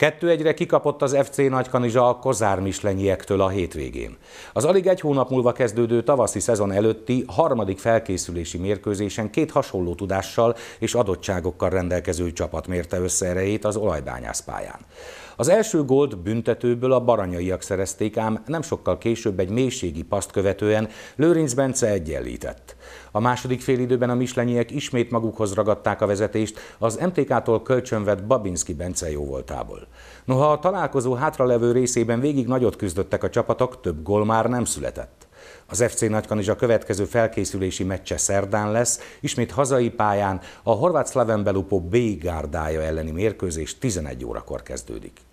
Kettő egyre re kikapott az FC Nagykanizsa a Kozár a hétvégén. Az alig egy hónap múlva kezdődő tavaszi szezon előtti harmadik felkészülési mérkőzésen két hasonló tudással és adottságokkal rendelkező csapat mérte össze erejét az olajbányász pályán. Az első gólt büntetőből a baranyaiak szerezték, ám nem sokkal később egy mélységi paszt követően Lőrinc Bence egyenlített. A második félidőben a mislenyiek ismét magukhoz ragadták a vezetést az MTK-tól kölcsönvett Babinski Bence jó voltából. Noha a találkozó hátralevő részében végig nagyot küzdöttek a csapatok, több gól már nem született. Az FC Nagykanizsa következő felkészülési meccse szerdán lesz, ismét hazai pályán a horvát Slaven Belupo B gárdája elleni mérkőzés 11 órakor kezdődik.